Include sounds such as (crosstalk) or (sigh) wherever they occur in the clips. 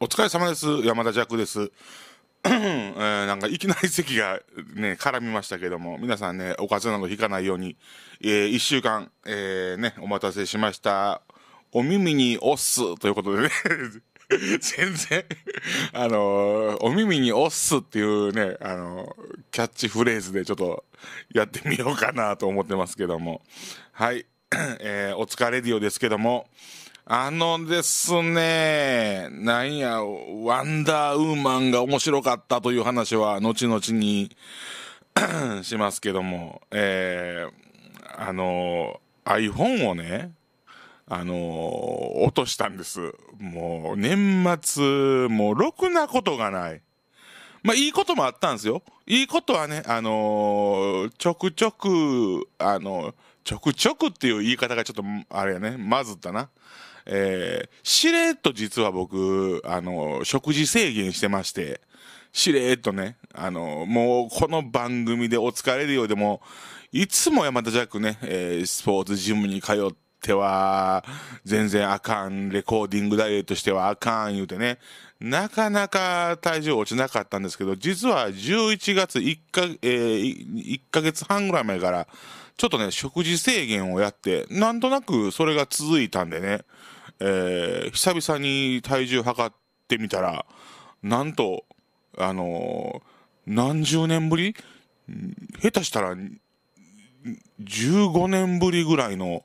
お疲れ様です。山田クです。(coughs) えー、なんかいきなり席がね、絡みましたけども、皆さんね、おかずなど引かないように、えー、週間、えー、ね、お待たせしました。お耳におっすということでね (laughs) 全然あのー、お耳におっすっていうね、あのー、キャッチフレーズでちょっとやってみようかなと思ってますけども。はい。(coughs) えー、お疲れディオですけども、あのですね、なんや、ワンダーウーマンが面白かったという話は後々に (coughs) しますけども、えー、あの、iPhone をね、あの、落としたんです。もう、年末、もう、ろくなことがない。まあ、いいこともあったんですよ。いいことはね、あのちょくちょく、あのちょくちょくっていう言い方がちょっと、あれやね、まずったな。えー、しれっと実は僕、あの、食事制限してまして、しれっとね、あの、もうこの番組でお疲れるようでも、いつも山田ジャックね、えー、スポーツジムに通って、は、全然あかん、レコーディングダイエットしてはあかん言うてね、なかなか体重落ちなかったんですけど、実は11月1か、えー、1ヶ月半ぐらい前から、ちょっとね、食事制限をやって、なんとなくそれが続いたんでね、えー、久々に体重測ってみたら、なんと、あのー、何十年ぶり下手したら、15年ぶりぐらいの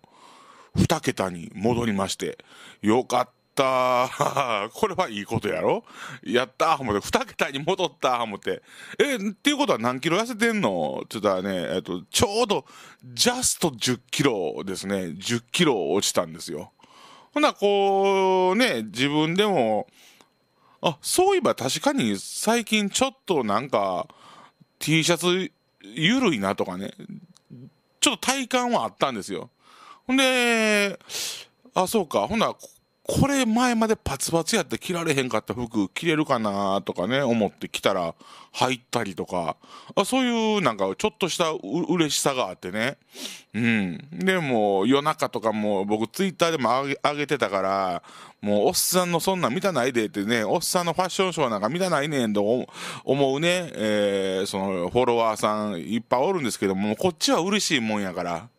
2桁に戻りまして、よかった。(laughs) これはいいことやろやった思って、2桁に戻った思って。え、っていうことは何キロ痩せてんのって言ったらね、えっと、ちょうど、ジャスト10キロですね。10キロ落ちたんですよ。ほな、こう、ね、自分でも、あ、そういえば確かに最近ちょっとなんか、T シャツ緩いなとかね、ちょっと体感はあったんですよ。ほんで、あ、そうか、ほな、これ前までパツパツやって着られへんかった服着れるかなとかね、思って着たら入ったりとか、あそういうなんかちょっとした嬉しさがあってね。うん。でも夜中とかも僕ツイッターでも上げてたから、もうおっさんのそんなん見たないでってね、おっさんのファッションショーなんか見たないねんと思うね、えー、そのフォロワーさんいっぱいおるんですけども、こっちは嬉しいもんやから。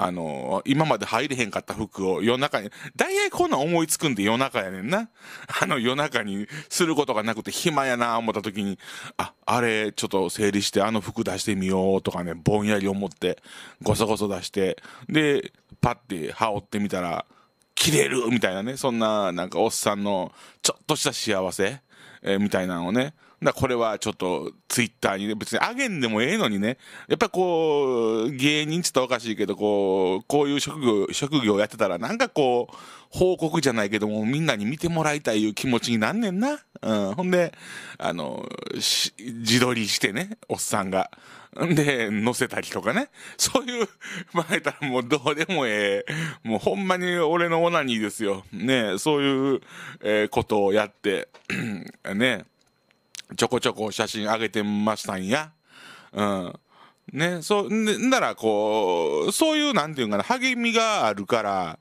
あの、今まで入れへんかった服を夜中に、大体こんな思いつくんで夜中やねんな。(laughs) あの夜中にすることがなくて暇やな思った時に、あ、あれちょっと整理してあの服出してみようとかね、ぼんやり思って、ごそごそ出して、で、パッて羽織ってみたら、切れるみたいなね、そんななんかおっさんのちょっとした幸せ、えー、みたいなのをね、だこれはちょっとツイッターにね、別にあげんでもええのにね、やっぱこう、芸人って言ったらおかしいけど、こう、こういう職業、職業やってたら、なんかこう、報告じゃないけども、みんなに見てもらいたいいう気持ちになんねんな。うん。ほんで、あの、自撮りしてね、おっさんが。んで、載せたりとかね。そういう、まあ、たらもうどうでもええ。もうほんまに俺のオナニーですよ。ねそういう、えー、ことをやって、(clears throat) ねちょこちょこ写真上げてましたんや。うん。ね、そう、ならこう、そういうなんていうんかな、励みがあるから、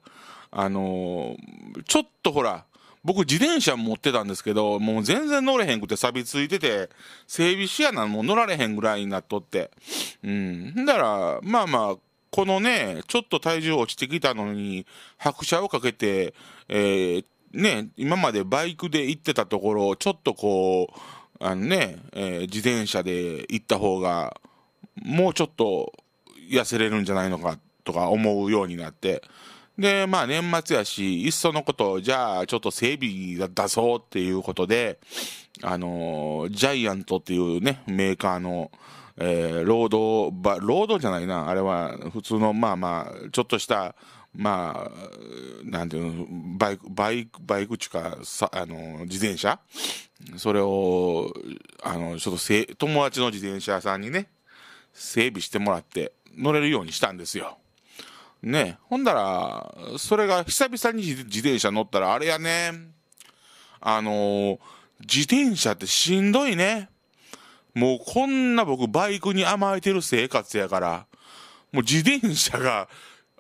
あのー、ちょっとほら、僕自転車持ってたんですけど、もう全然乗れへんくて錆びついてて、整備士やなもう乗られへんぐらいになっとって。うん。だから、まあまあ、このね、ちょっと体重落ちてきたのに、拍車をかけて、えー、ね、今までバイクで行ってたところ、ちょっとこう、あのね、えー、自転車で行った方がもうちょっと痩せれるんじゃないのかとか思うようになってでまあ年末やしいっそのことじゃあちょっと整備出そうっていうことであのジャイアントっていうねメーカーのえー、労働労働じゃないな、あれは普通の、まあまあ、ちょっとした、まあ、なんていうの、バイク、バイク、バイクちか、さあの、自転車それを、あの、ちょっとせ友達の自転車屋さんにね、整備してもらって乗れるようにしたんですよ。ねほんだら、それが久々に自転車乗ったら、あれやね、あの自転車ってしんどいね。もうこんな僕バイクに甘えてる生活やから、もう自転車が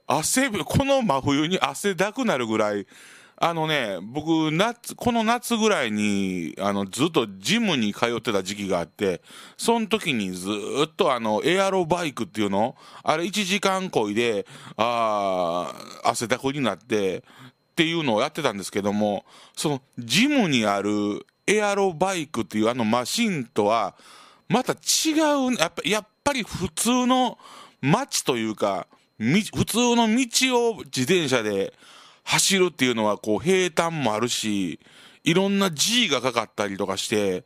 汗、この真冬に汗だくなるぐらいあのね、僕、夏、この夏ぐらいに、あの、ずっとジムに通ってた時期があって、その時にずっとあの、エアロバイクっていうのあれ1時間こいで、ああ、汗だくになって、っていうのをやってたんですけども、その、ジムにあるエアロバイクっていうあのマシンとは、また違う、やっぱやっぱり普通の街というか、普通の道を自転車で、走るっていうのは、こう、平坦もあるし、いろんな G がかかったりとかして、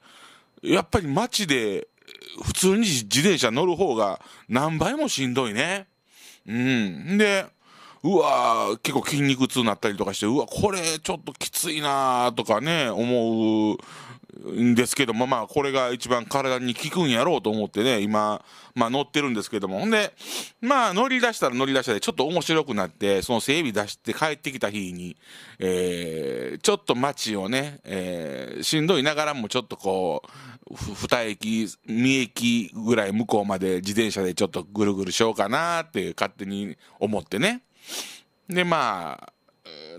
やっぱり街で普通に自転車乗る方が何倍もしんどいね。うん。で、うわ結構筋肉痛になったりとかして、うわ、これちょっときついなとかね、思うんですけども、まあ、これが一番体に効くんやろうと思ってね、今、まあ、乗ってるんですけども、ほんで、まあ、乗り出したら乗り出したで、ちょっと面白くなって、その整備出して帰ってきた日に、えー、ちょっと街をね、えー、しんどいながらもちょっとこう、二駅、三駅ぐらい向こうまで自転車でちょっとぐるぐるしようかなって勝手に思ってね。でまあ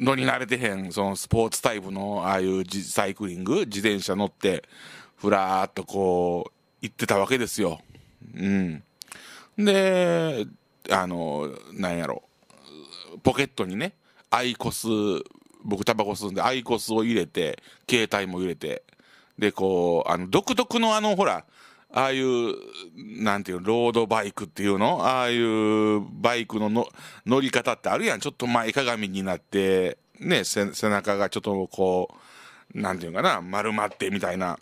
乗り慣れてへんそのスポーツタイプのああいうサイクリング自転車乗ってふらーっとこう行ってたわけですよ。うん、であのなんやろポケットにねアイコス僕タバコ吸うんでアイコスを入れて携帯も入れてでこうあの独特のあのほらああいう、なんていうロードバイクっていうのああいうバイクのの乗り方ってあるやん。ちょっと前かがみになって、ね、背中がちょっとこう、なんていうかな、丸まってみたいな。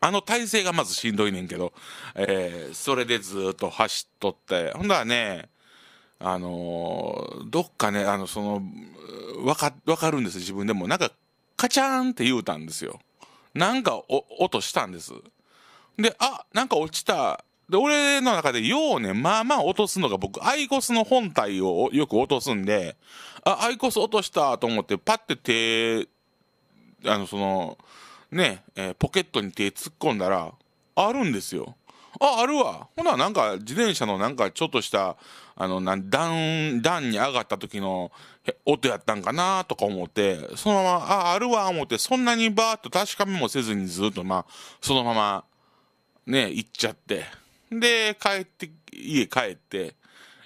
あの体勢がまずしんどいねんけど、えー、それでずっと走っとって。ほんだらね、あのー、どっかね、あの、その、わか、わかるんです自分でも。なんか、カチャーンって言うたんですよ。なんか、お、音したんです。で、あ、なんか落ちた。で、俺の中で、ようね、まあまあ落とすのが僕、アイコスの本体をよく落とすんで、あ、アイコス落としたと思って、パッて手、あの、その、ね、えー、ポケットに手突っ込んだら、あるんですよ。あ、あるわ。ほな、なんか、自転車のなんか、ちょっとした、あの、なん、段、段に上がった時の音やったんかなとか思って、そのまま、あ、あるわ、思って、そんなにバーっと確かめもせずにずっと、まあ、そのまま、ね、行っちゃって。で、帰って、家帰って、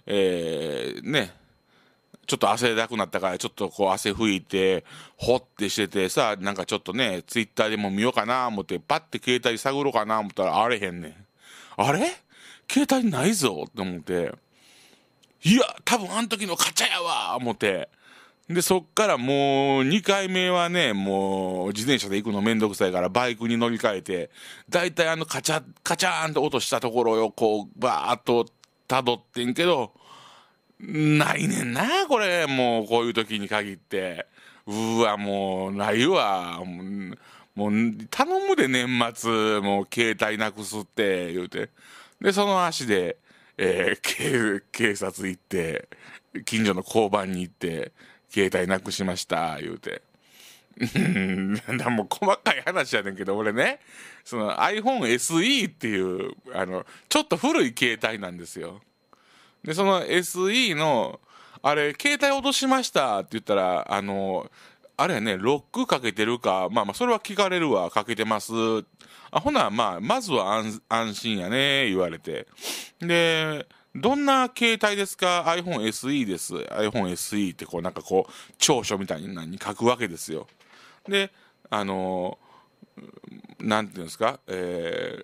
えー、ね、ちょっと汗だくなったから、ちょっとこう汗拭いて、ほってしてて、さ、なんかちょっとね、ツイッターでも見ようかな思って、パッて携帯探ろうかな思ったら、あれへんねん。あれ携帯ないぞって思って、いや、多分あの時のカチャやわ思って、で、そっからもう2回目はね、もう自転車で行くのめんどくさいからバイクに乗り換えて、だいたいあのカチャ、カチャーンって音したところをこうバーっと辿ってんけど、ないねんな、これ。もうこういう時に限って。うわ、もうないわ。もう頼むで年末、もう携帯なくすって言うて。で、その足で、えー、警察行って、近所の交番に行って、携帯なくしました言うて。(laughs) だもう細かい話やねんけど俺ねその iPhoneSE っていうあのちょっと古い携帯なんですよでその SE のあれ携帯落としましたって言ったらあのあれやねロックかけてるかまあまあそれは聞かれるわかけてますあほなまあまずは安心やね言われてでどんな携帯ですか ?iPhone SE です。iPhone SE ってこうなんかこう長所みたいなに書くわけですよ。で、あの何、んて言うんですか、えー、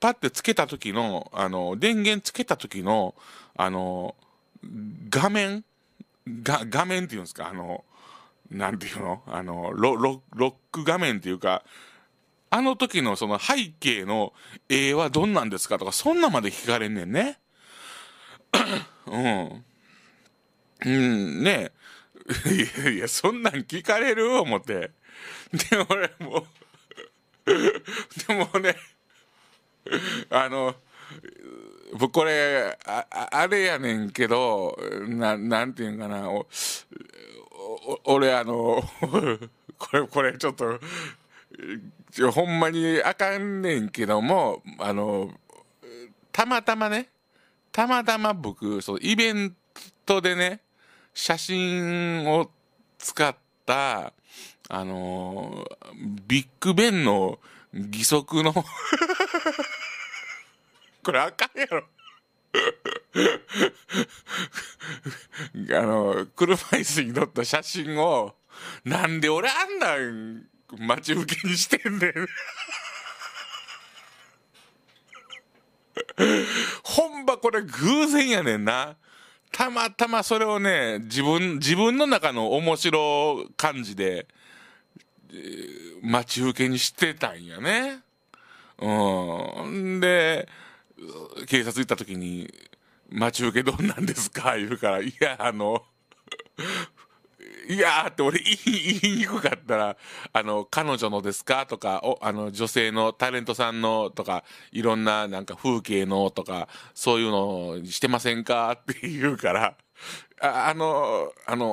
パッてつけた時の、あのー、電源つけた時の、あのー、画面が、画面っていうんですか、あの何て言うのあのロ、ロック画面っていうか、あの時のその背景の絵はどんなんですかとか、そんなまで聞かれんねんね。うんうんねえいやいやそんなん聞かれる思ってで俺もう、でもねあの僕これああれやねんけどななんていうんかなお俺あの (laughs) これこれちょっとほんまにあかんねんけどもあのたまたまねたまたま僕、そのイベントでね、写真を使った、あのー、ビッグベンの義足の (laughs) これあかんやろ (laughs) あの、車椅子に撮った写真を、なんで俺あんなん待ち受けにしてんねん (laughs) ほんまこれ偶然やねんな。たまたまそれをね、自分、自分の中の面白感じで、えー、待ち受けにしてたんやね。うん。で、警察行った時に、待ち受けどんなんですか言うから、いや、あの、いやーって俺言いにくかったら、あの、彼女のですかとか、お、あの、女性のタレントさんのとか、いろんななんか風景のとか、そういうのしてませんかって言うから、ああの、あの、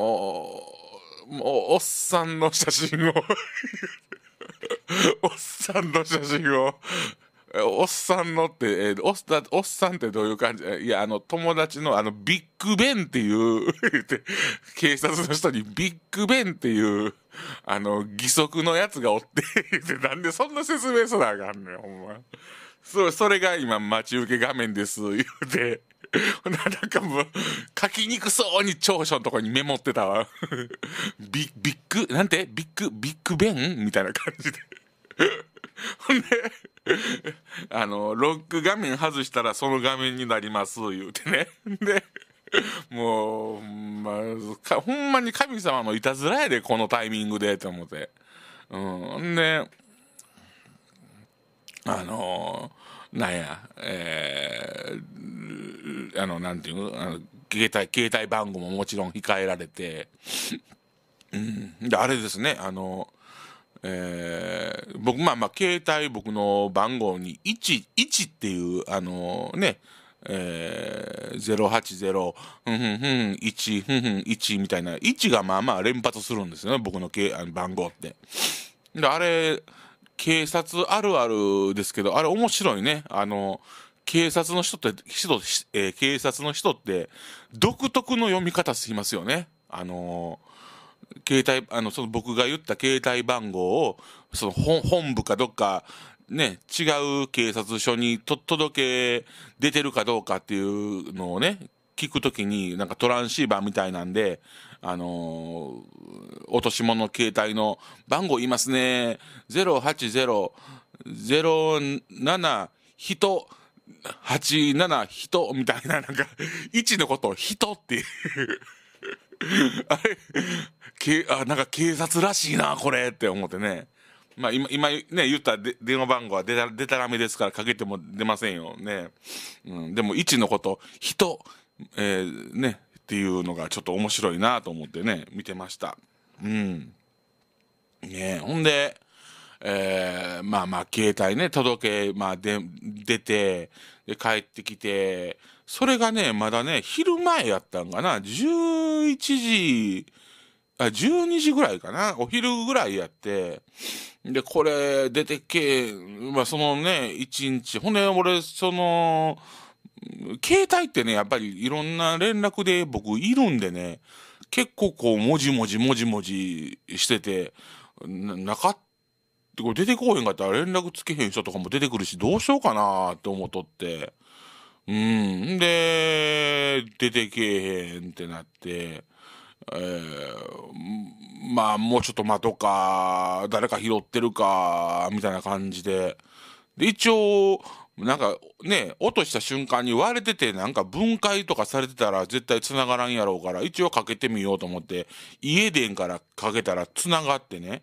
もう、おっさんの写真を (laughs) おっさんの写真をおっさんのって、えー、おっおっさんってどういう感じいや、あの、友達のあの、ビッグベンっていう (laughs) 警察の人にビッグベンっていう、あの、義足のやつがおって (laughs) なんでそんな説明すらあかんねん、ほんま。そそれが今、待ち受け画面です、言うて。なんかもう、書きにくそうに長所のとこにメモってたわ。(laughs) ビ、ビッグ、なんてビッグ、ビッグベンみたいな感じでほんで、あの、ロック画面外したらその画面になります、言うてね。で、もう、まあ、ほんまに神様のいたずらやで、このタイミングで、と思って。うん。で、あのなんや、えー、あの、なんていうあの携帯、携帯番号ももちろん控えられて、うん。で、あれですね、あの、えー、僕、まあまあ、携帯僕の番号に1、1っていう、あのー、ね、えー、080、ふんふんふん、1、ふんふん、1みたいな、1がまあまあ連発するんですよね、僕のけあの番号って。で、あれ、警察あるあるですけど、あれ面白いね。あの、警察の人って、人、えー、警察の人って、独特の読み方しますよね。あのー携帯、あの、その僕が言った携帯番号を、その本部かどっか、ね、違う警察署にと届け出てるかどうかっていうのをね、聞くときに、なんかトランシーバーみたいなんで、あのー、落とし物携帯の番号言いますね。080、07、人、87人みたいな、なんか、1のことを人っていう (laughs) あれ、けあなんか警察らしいな、これって思ってね。まあ今、今ね、言った電話番号はでた出たらめですから、かけても出ませんよね。うん、でも、1のこと、人、えー、ね、っていうのがちょっと面白いなと思ってね、見てました。うん。ねほんで、えー、まあまあ、携帯ね、届け、まあ、で、出て、で、帰ってきて、それがね、まだね、昼前やったんかな、11時、あ、12時ぐらいかな、お昼ぐらいやって、で、これ、出てけ、まあ、そのね、一日、ほんで、俺、その、携帯ってね、やっぱりいろんな連絡で僕いるんでね、結構こう、もじもじもじもじしてて、な、なかってこれ出てこへんかったら連絡つけへん人とかも出てくるし、どうしようかなって思っとって。うん。で、出てけえへんってなって、えー、まあ、もうちょっと待とうか、誰か拾ってるか、みたいな感じで。で、一応、なんかね、落とした瞬間に割れてて、なんか分解とかされてたら絶対繋がらんやろうから、一応かけてみようと思って、家電からかけたら繋がってね、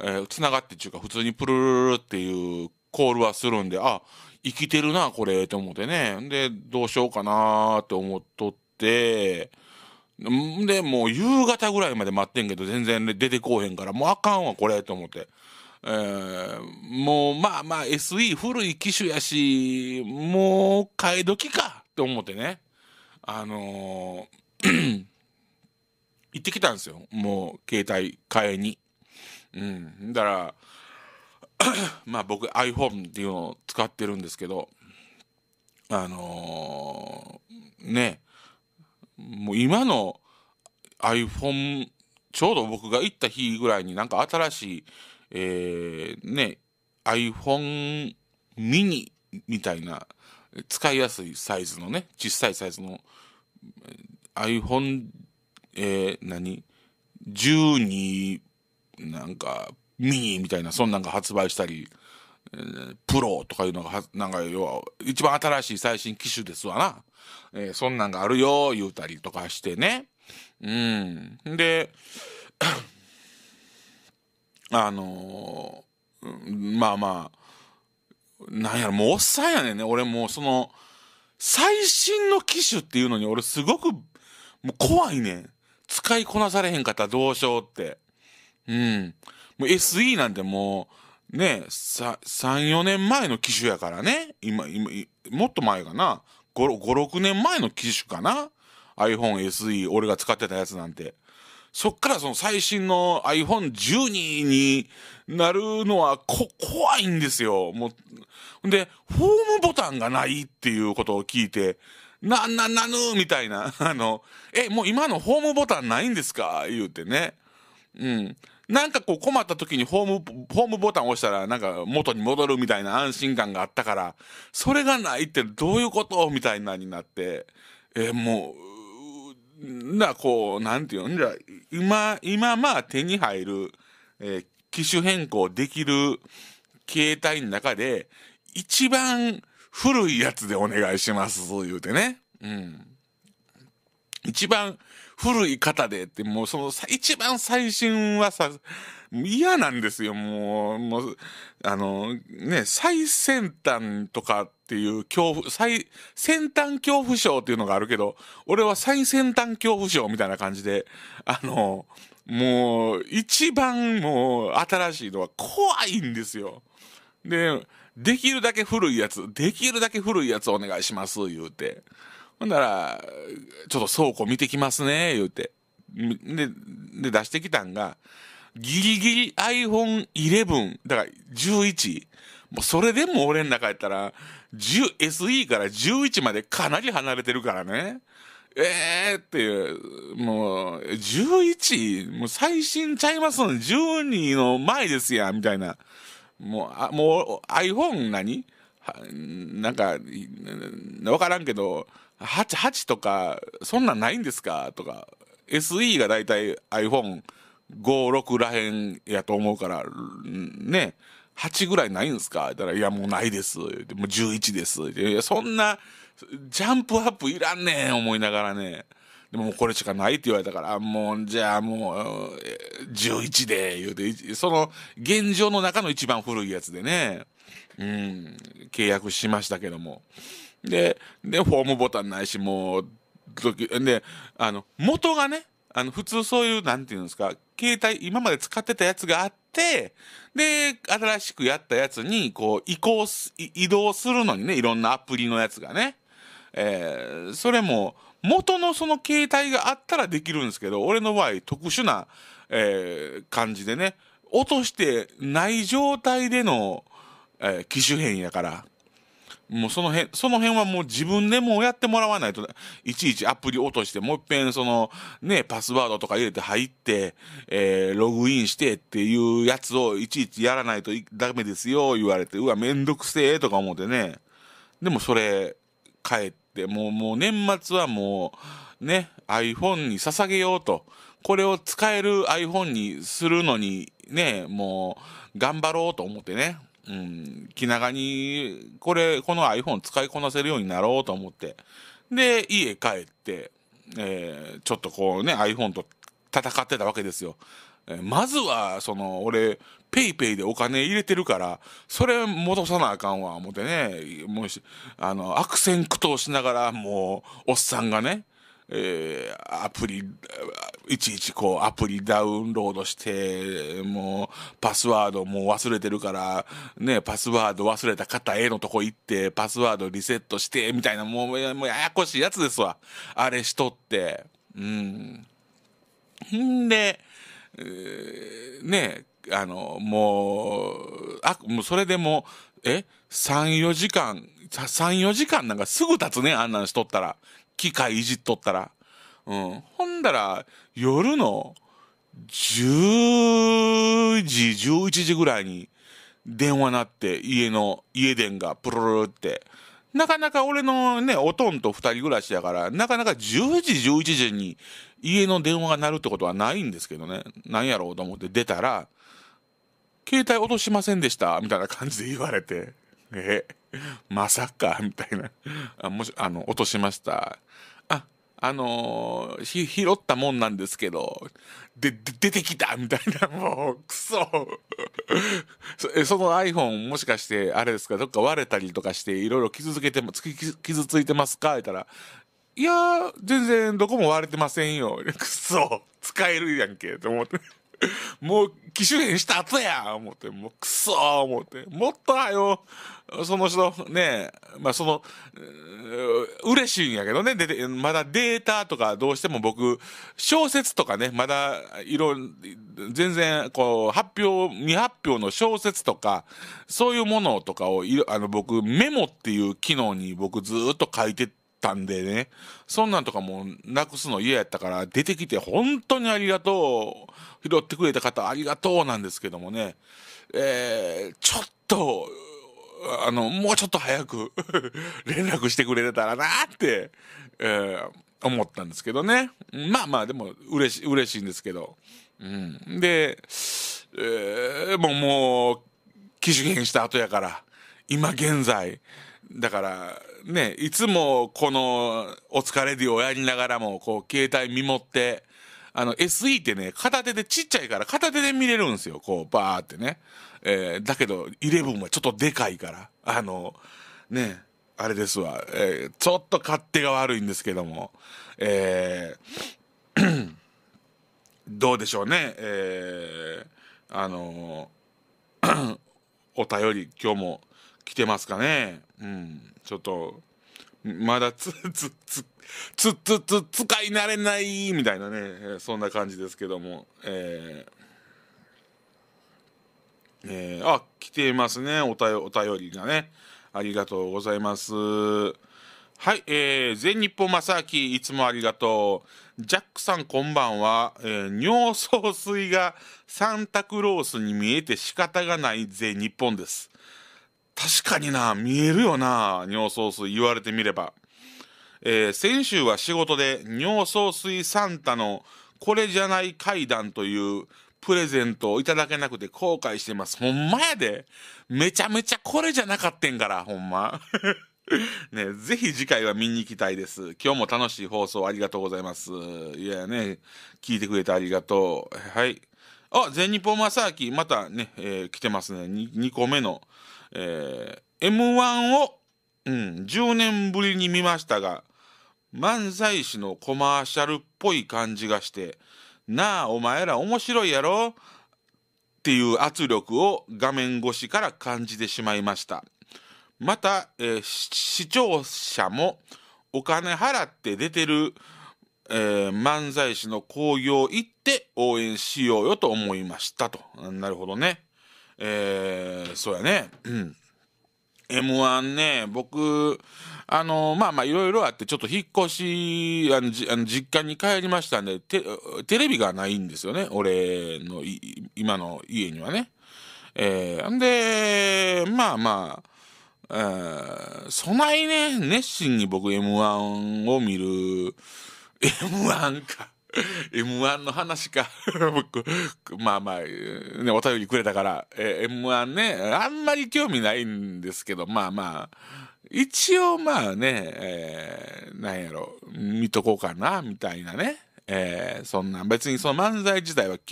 えー、繋がってっていうか、普通にプルルルっていうコールはするんで、あ、生きてるな、これ、と思ってね。で、どうしようかなって思っとって、で、もう夕方ぐらいまで待ってんけど、全然出てこうへんから、もうあかんわ、これ、と思って。えー、もう、まあまあ、SE 古い機種やし、もう、買い時か、と思ってね。あのー (clears throat) 行ってきたんですよ。もう、携帯変えに。うん。だから、(coughs) まあ僕 iPhone っていうのを使ってるんですけどあのー、ねもう今の iPhone ちょうど僕が行った日ぐらいになんか新しい、えー、ね iPhone ミニみたいな使いやすいサイズのね小さいサイズの iPhone えー、何12なんかミニみたいな、そんなんが発売したり、えー、プロとかいうのが、なんか要は、一番新しい最新機種ですわな。えー、そんなんがあるよ、言うたりとかしてね。うん。で、(coughs) あのー、まあまあ、なんやろ、もうおっさんやねんね。俺もうその、最新の機種っていうのに俺すごく、もう怖いねん。使いこなされへんかったらどうしようって。うん。もう SE なんてもう、ね、3、4年前の機種やからね。今、今、もっと前かな。5、5 6年前の機種かな。iPhone SE、俺が使ってたやつなんて。そっからその最新の iPhone12 になるのはこ、怖いんですよ。もう。で、ホームボタンがないっていうことを聞いて、な、な、なぬーみたいな。あの、え、もう今のホームボタンないんですか言うてね。うん。なんかこう困った時にホーム、ホームボタン押したらなんか元に戻るみたいな安心感があったから、それがないってどういうことみたいなになって、えー、もう、な、こう、なんていうんだ、今、今まあ手に入る、えー、機種変更できる携帯の中で、一番古いやつでお願いします、言うてね。うん。一番古い方でって、もうその一番最新はさ、嫌なんですよ、もう、もう、あの、ね、最先端とかっていう恐怖、最、先端恐怖症っていうのがあるけど、俺は最先端恐怖症みたいな感じで、あの、もう、一番もう、新しいのは怖いんですよ。で、できるだけ古いやつ、できるだけ古いやつお願いします、言うて。ほんなら、ちょっと倉庫見てきますね、言うて。で、で出してきたんが、ギリギリ iPhone11、だから11。もうそれでも俺ん中やったら、10、SE から11までかなり離れてるからね。ええー、っていう、もう、11、もう最新ちゃいますの、12の前ですやん、みたいな。もう、あもう iPhone 何なんか、わからんけど、8、8とか、そんなんないんですかとか、SE がだいたい iPhone5、6らへんやと思うから、ね、8ぐらいないんですか言ったら、いや、もうないです。でも11です。いや、そんな、ジャンプアップいらんねん、思いながらね。でもこれしかないって言われたから、もう、じゃあもう、11で、言うて、その、現状の中の一番古いやつでね、うん、契約しましたけども。で、で、フォームボタンないし、もう、で、あの、元がね、あの、普通そういう、なんていうんですか、携帯、今まで使ってたやつがあって、で、新しくやったやつに、こう、移行移動するのにね、いろんなアプリのやつがね。えー、それも、元のその携帯があったらできるんですけど、俺の場合、特殊な、えー、感じでね、落としてない状態での、えー、機種変やから、もうその辺、その辺はもう自分でもやってもらわないと、いちいちアプリ落として、もう一遍その、ね、パスワードとか入れて入って、えー、ログインしてっていうやつをいちいちやらないとダメですよ、言われて、うわ、めんどくせえとか思ってね。でもそれ、帰って、もう、もう年末はもう、ね、iPhone に捧げようと。これを使える iPhone にするのに、ね、もう、頑張ろうと思ってね。うん、気長に、これ、この iPhone 使いこなせるようになろうと思って。で、家帰って、えー、ちょっとこうね、iPhone と戦ってたわけですよ。えー、まずは、その、俺、paypay でお金入れてるから、それ戻さなあかんわ、思ってね、もうし、あの、悪戦苦闘しながら、もう、おっさんがね、えー、アプリ、いちいちこうアプリダウンロードして、もうパスワードもう忘れてるから、ね、パスワード忘れた方へのとこ行って、パスワードリセットして、みたいな、もう、もうややこしいやつですわ。あれしとって。うん。んで、えー、ね、あの、もう、あ、もうそれでもえ ?3、4時間、3、4時間なんかすぐ経つね、あんなんしとったら。機械いじっとったら。うん。ほんだら、夜の10時、11時ぐらいに電話なって、家の、家電がプルルって。なかなか俺のね、おとんと二人暮らしやから、なかなか10時、11時に家の電話が鳴るってことはないんですけどね。なんやろうと思って出たら、携帯落としませんでした、みたいな感じで言われて。え、まさか、みたいな。もし、あの、落としました。あのー、拾ったもんなんですけど、で、出てきたみたいな、(laughs) もう、くそそその iPhone もしかして、あれですか、どっか割れたりとかして、いろいろ傷つけても、傷ついてますか言ったら、いや全然どこも割れてませんよ。く (laughs) そ使えるやんけ、と思って。(laughs) もう機種変した後や思って、もうくそー思って、もっとはよ、その人、ねえ、まあその、嬉しいんやけどね、で、まだデータとかどうしても僕、小説とかね、まだいろ、全然、こう、発表、未発表の小説とか、そういうものとかを、あの僕、メモっていう機能に僕ずっと書いてて、たんでね、そんなんとかもなくすの嫌やったから、出てきて本当にありがとう、拾ってくれた方ありがとうなんですけどもね、えー、ちょっと、あの、もうちょっと早く (laughs) 連絡してくれたらなって、えー、思ったんですけどね。まあまあ、でも、嬉し、嬉しいんですけど。うん。で、えー、もう、もう、機種変した後やから、今現在、だからねいつもこの「お疲れディ」をやりながらもこう携帯見持ってあの SE ってね片手でちっちゃいから片手で見れるんですよこうバーってね、えー、だけど11はちょっとでかいからあのねあれですわ、えー、ちょっと勝手が悪いんですけどもえー (clears throat) どうでしょうねえー、あの (clears throat) お便り今日も来てますかねうんちょっとまだつつつつつつ使い慣れないみたいなねそんな感じですけどもえーえー、あ来てますねおたお便りがねありがとうございますはい、えー、全日本正明いつもありがとうジャックさんこんばんは、えー、尿素水がサンタクロースに見えて仕方がない全日本です確かにな、見えるよな、尿素水言われてみれば。えー、先週は仕事で尿素水サンタのこれじゃない階段というプレゼントをいただけなくて後悔してます。ほんまやで。めちゃめちゃこれじゃなかったんから、ほんま。(laughs) ね、ぜひ次回は見に行きたいです。今日も楽しい放送ありがとうございます。いやね、聞いてくれてありがとう。はい。あ、全日本マサーキ、またね、えー、来てますね2。2個目のえー、M1 を、うん、10年ぶりに見ましたが、漫才師のコマーシャルっぽい感じがして、なあ、お前ら面白いやろっていう圧力を画面越しから感じてしまいました。また、えー、視聴者もお金払って出てる、えー、漫才師の興行行って応援しようよと思いましたと。なるほどね。えー、そうやね。うん。M1 ね、僕、あの、まあまあいろいろあって、ちょっと引っ越し、あの、あの実家に帰りましたんで、テレビがないんですよね。俺の今の家にはね。えー、んで、まあまあ、えー、そないね、熱心に僕 M1 を見る、M1 か。M1 (laughs) の話か (laughs) 僕、まあまあ、ね、お便りくれたから、え M1 ね、あんまり興味ないんですけど、まあまあ、一応まあね、えー、なんやろ、見とこうかな、みたいなね。えー、そんな、別にその漫才自体は好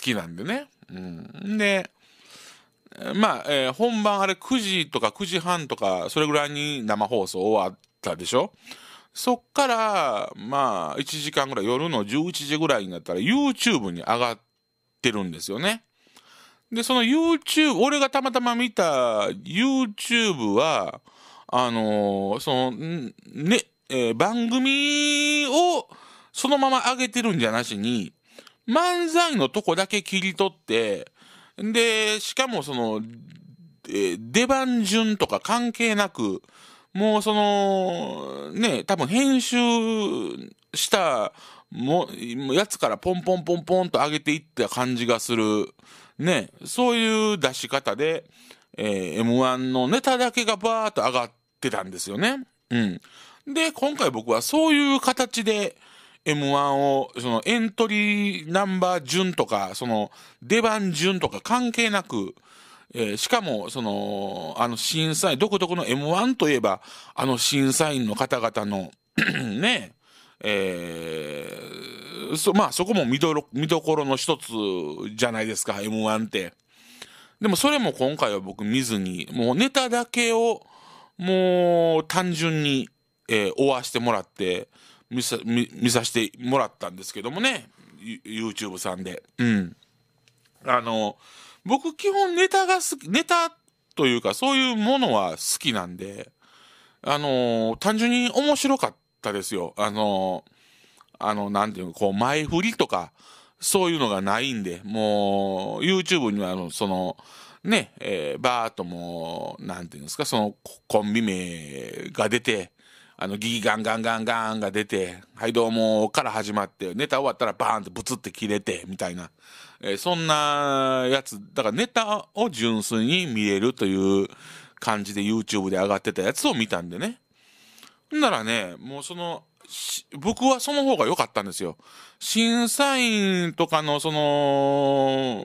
きなんでね。うん。で、まあ、えー、本番あれ9時とか9時半とか、それぐらいに生放送終わったでしょそっから、まあ、1時間ぐらい、夜の11時ぐらいになったら YouTube に上がってるんですよね。で、その YouTube、俺がたまたま見た YouTube は、あのー、その、ね、えー、番組をそのまま上げてるんじゃなしに、漫才のとこだけ切り取って、で、しかもその、えー、出番順とか関係なく、もうその、ね、多分編集したもやつからポンポンポンポンと上げていった感じがする。ね、そういう出し方で、えー、M1 のネタだけがバーっと上がってたんですよね。うん。で、今回僕はそういう形で M1 を、そのエントリーナンバー順とか、その出番順とか関係なく、えー、しかも、その、あの審査員、どこどこの M1 といえば、あの審査員の方々の (clears throat) ね、えー、そ、まあそこも見どろ、見どころの一つじゃないですか、M1 って。でもそれも今回は僕見ずに、もうネタだけを、もう単純に、えー、追わしてもらって、見さ、見見させてもらったんですけどもね、YouTube さんで。うん。あの僕基本ネタが好き、ネタというかそういうものは好きなんで、あのー、単純に面白かったですよ。あのー、あの、なんていうの、こう、前振りとか、そういうのがないんで、もう、YouTube には、あの、その、ね、えー、バーとも、なんていうんですか、その、コンビ名が出て、あの、ギギガンガンガンガンが出て、はいどうも、から始まって、ネタ終わったらバーンってブツって切れて、みたいな。えー、そんなやつ、だからネタを純粋に見れるという感じで YouTube で上がってたやつを見たんでね。んならね、もうその、僕はその方が良かったんですよ。審査員とかの、その、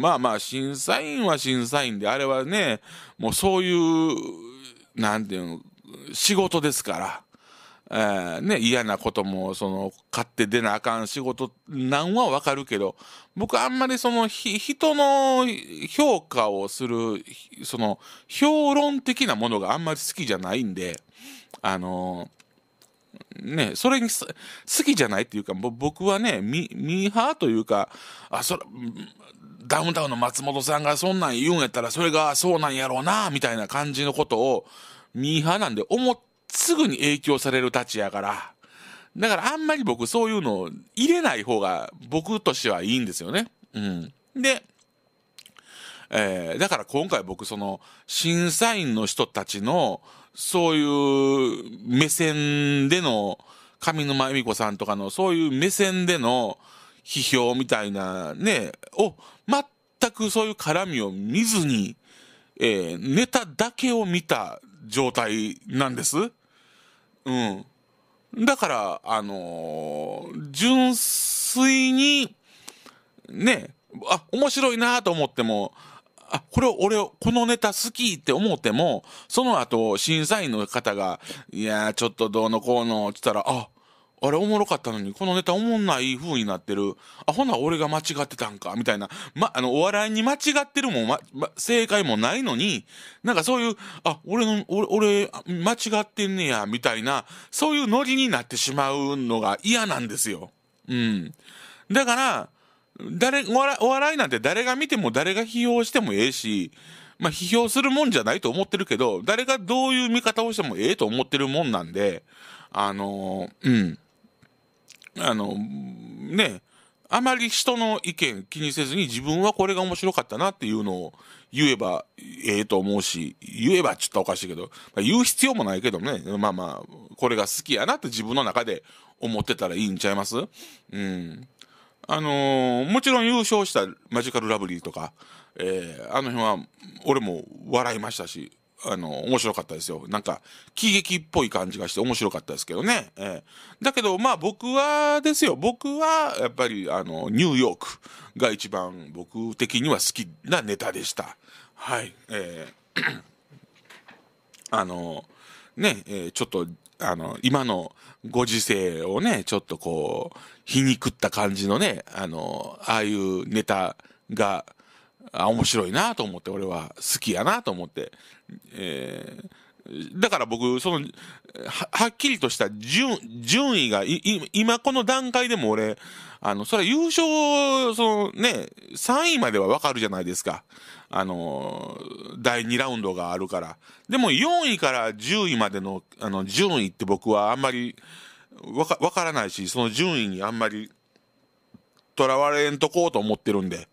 まあまあ、審査員は審査員で、あれはね、もうそういう、なんていうの、仕事ですから。えー、ね、嫌なことも、その、買って出なあかん仕事なんはわかるけど、僕あんまりその、人の評価をする、その、評論的なものがあんまり好きじゃないんで、あのーね、それに好きじゃないっていうか、僕はね、ミーハーというか、あ、それ、ダウンタウンの松本さんがそんなん言うんやったら、それがそうなんやろうな、みたいな感じのことを、ミーハーなんで思っすぐに影響されるたちやから、だからあんまり僕そういうのを入れない方が僕としてはいいんですよね。うん。で、えー、だから今回僕その審査員の人たちのそういう目線での上沼恵美子さんとかのそういう目線での批評みたいなね、を全くそういう絡みを見ずに、えー、ネタだけを見た状態なんです。うん。だから、あのー、純粋に、ね、あ、面白いなと思っても、あ、これ俺、このネタ好きって思っても、その後、審査員の方が、いやちょっとどうのこうの、っつったら、あ、あれおもろかったのに、このネタおもんない風になってる。あ、ほな俺が間違ってたんか、みたいな。ま、あの、お笑いに間違ってるもん、ま、ま、正解もないのに、なんかそういう、あ、俺の、俺、俺、間違ってんねや、みたいな、そういうノリになってしまうのが嫌なんですよ。うん。だから、誰、お笑いお笑いなんて誰が見ても誰が批評してもええし、まあ、批評するもんじゃないと思ってるけど、誰がどういう見方をしてもええと思ってるもんなんで、あのー、うん。あの、ね、あまり人の意見気にせずに自分はこれが面白かったなっていうのを言えばええと思うし、言えばちょっとおかしいけど、まあ、言う必要もないけどね、まあまあ、これが好きやなって自分の中で思ってたらいいんちゃいますうん。あのー、もちろん優勝したマジカルラブリーとか、えー、あの辺は俺も笑いましたし、あの、面白かったですよ。なんか、喜劇っぽい感じがして面白かったですけどね。えー、だけど、まあ僕はですよ。僕は、やっぱり、あの、ニューヨークが一番僕的には好きなネタでした。はい。えー、あの、ね、えー、ちょっと、あの、今のご時世をね、ちょっとこう、皮肉った感じのね、あの、ああいうネタが、あ面白いなと思って俺は好きやなと思って、えー、だから僕そのはっきりとした順順位が今この段階でも俺あのそれは優勝そのね3位までは分かるじゃないですかあの第2ラウンドがあるからでも4位から10位までのあの順位って僕はあんまり分か分からないしその順位にあんまりとらわれんとこうと思ってるんで。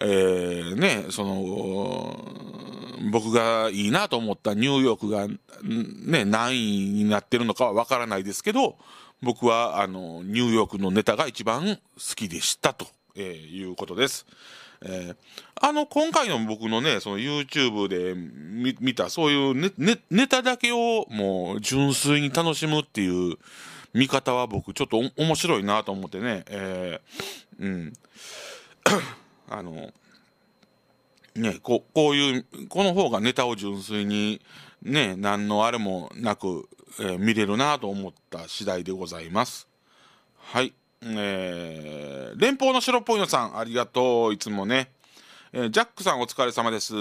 えー、ね、その、僕がいいなと思ったニューヨークが、ね、何位になってるのかはわからないですけど、僕は、あの、ニューヨークのネタが一番好きでしたと、えー、いうことです。えー、あの、今回の僕のね、その YouTube で見た、そういうネネネタだけをもう純粋に楽しむっていう見方は僕ちょっと面白いなと思ってね、えー、うん。あの、ね、ここういう、この方がネタを純粋に、ね、何のあれもなく、えー、見れるなと思った次第でございます。はい。えー、連邦の白っぽいのさん、ありがとう。いつもね。えー、ジャックさんお疲れ様です。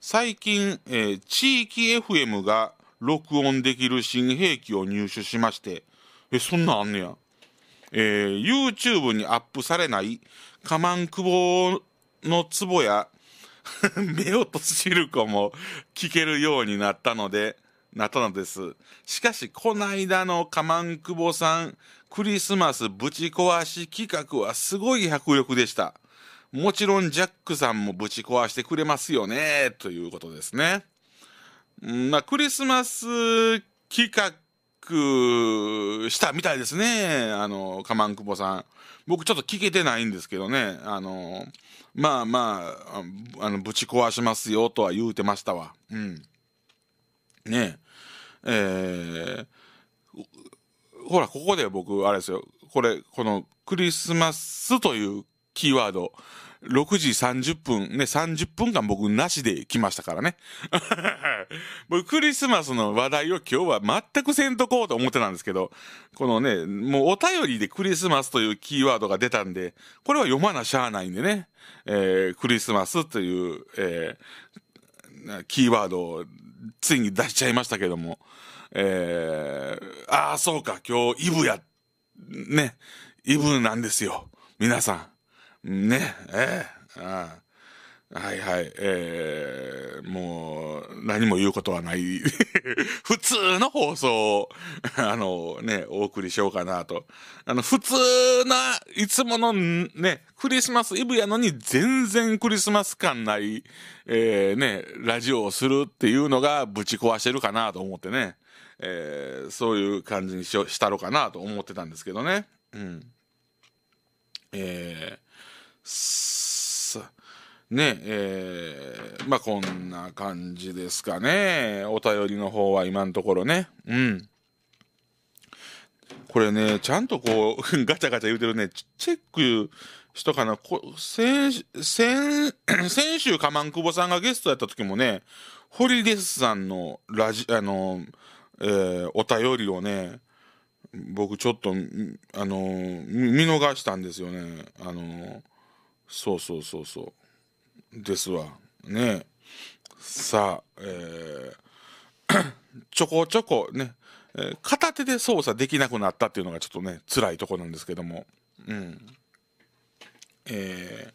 最近、えー、地域 FM が録音できる新兵器を入手しまして、え、そんなんあんねや。えー、YouTube にアップされないカマンクボのツボや (laughs) 目をとしる子も聞けるようになったので、なったのです。しかし、こないだのカマンクボさん、クリスマスぶち壊し企画はすごい迫力でした。もちろんジャックさんもぶち壊してくれますよね、ということですね。まあ、クリスマス企画クしたみたいですね。あの、カマンクボさん。僕ちょっと聞けてないんですけどね。あの、まあまあ、あの、ぶち壊しますよとは言うてましたわ。うん。ねえ。えー、ほら、ここで僕、あれですよ。これ、このクリスマスというキーワード。6時30分、ね、30分間僕なしで来ましたからね。僕、(laughs) クリスマスの話題を今日は全くせんとこうと思ってたんですけど、このね、もうお便りでクリスマスというキーワードが出たんで、これは読まなしゃあないんでね、えー、クリスマスという、えー、キーワードをついに出しちゃいましたけども、えー、ああ、そうか、今日イブや、ね、イブなんですよ。皆さん。ねええああはいはいえー、もう何も言うことはない (laughs) 普通の放送を (laughs) あのねお送りしようかなとあの普通ないつものねクリスマスイブやのに全然クリスマス感ない、えーね、ラジオをするっていうのがぶち壊してるかなと思ってね、えー、そういう感じにししたろかなと思ってたんですけどねうんえーねえー、まあこんな感じですかね。お便りの方は今のところね。うん。これね、ちゃんとこう、(laughs) ガチャガチャ言うてるね、チェックしとかな、こ先先 (clears throat) 先週、かまんくぼさんがゲストやった時もね、ホリデスさんのラジ、あの、えー、お便りをね、僕ちょっと、あの、見逃したんですよね。あの、そうそうそうそうですわねさあえー、(coughs) ちょこちょこね、えー、片手で操作できなくなったっていうのがちょっとね辛いとこなんですけどもうんえ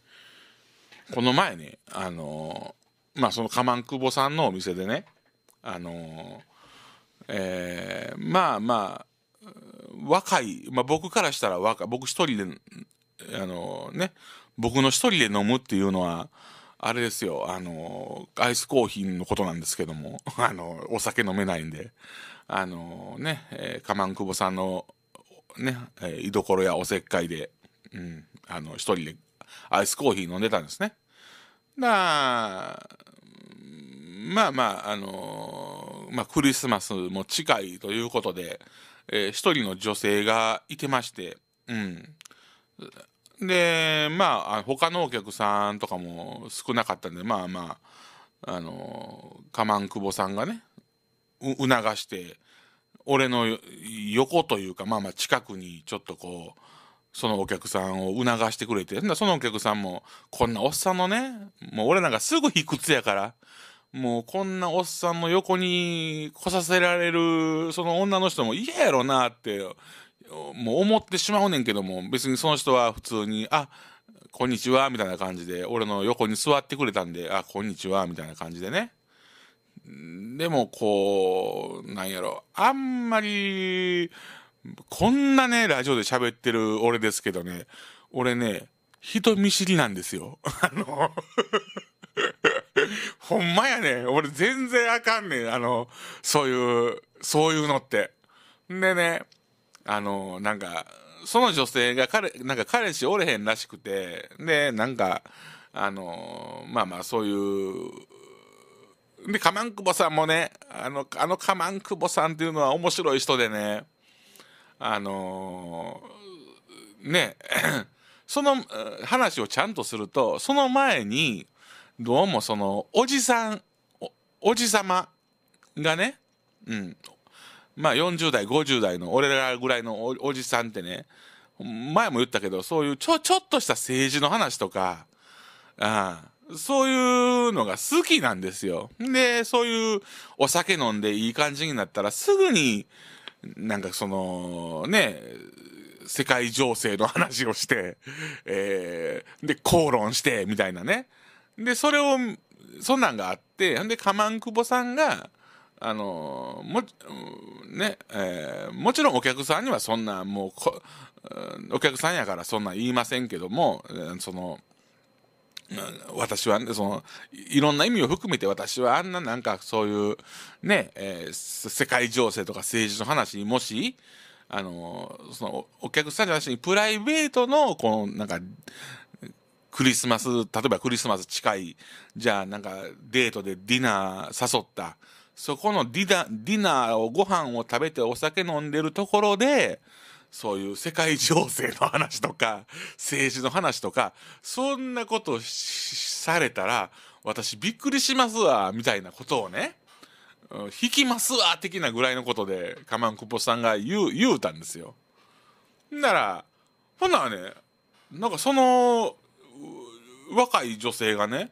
ー、この前ねあのー、まあそのんくぼさんのお店でねあのー、えまあまあ若い、まあ、僕からしたら若僕一人であのね僕の一人で飲むっていうのは、あれですよ、あの、アイスコーヒーのことなんですけども、(laughs) あの、お酒飲めないんで、あのね、えー、カマンクボさんの、ね、えー、居所やおせっかいで、うん、あの、一人でアイスコーヒー飲んでたんですね。まあまあ、あのー、まあ、クリスマスも近いということで、えー、一人の女性がいてまして、うん、で、まあ、他のお客さんとかも少なかったんで、まあまあ、あの、カマンくぼさんがね、促して、俺の横というか、まあまあ近くにちょっとこう、そのお客さんを促してくれて、そのお客さんも、こんなおっさんのね、もう俺なんかすぐ卑屈やから、もうこんなおっさんの横に来させられる、その女の人も嫌やろなってもう思ってしまうねんけども、別にその人は普通に、あ、こんにちは、みたいな感じで、俺の横に座ってくれたんで、あ、こんにちは、みたいな感じでね。でも、こう、なんやろ、あんまり、こんなね、ラジオで喋ってる俺ですけどね、俺ね、人見知りなんですよ。(laughs) あの (laughs) ほんまやね。俺全然あかんねん。あの、そういう、そういうのって。んでね、あの、なんか、その女性が彼、なんか彼氏おれへんらしくて、で、なんか、あの、まあまあ、そういう、で、カマンさんもね、あの、あのカマさんっていうのは面白い人でね、あの、ね、(coughs) その話をちゃんとすると、その前に、どうもその、おじさん、おじさまがね、うん、まあ40代、50代の俺らぐらいのおじさんってね、前も言ったけど、そういうちょ、ちょっとした政治の話とか、ああそういうのが好きなんですよ。で、そういうお酒飲んでいい感じになったらすぐに、なんかその、ね、世界情勢の話をして、えー、で、口論して、みたいなね。で、それを、そんなんがあって、んで、カマンくぼさんが、あのも、ね、えー、もちろんお客さんにはそんな、もうこ、お客さんやからそんな言いませんけども、その、私は、ね、そのいろんな意味を含めて私はあんななんかそういうね、えー、世界情勢とか政治の話にもしあのそのお客さんじゃなしにプライベートのこのなんかクリスマス例えばクリスマス近いじゃあなんかデートでディナー誘ったそこのディナディナーをご飯を食べてお酒飲んでるところで、そういう世界情勢の話とか、(laughs) 政治の話とか、そんなことされたら、私びっくりしますわ、みたいなことをね、引きますわ、的なぐらいのことで、カマンコポさんが言う、言うたんですよ。なら、ほんならね、なんかその、若い女性がね、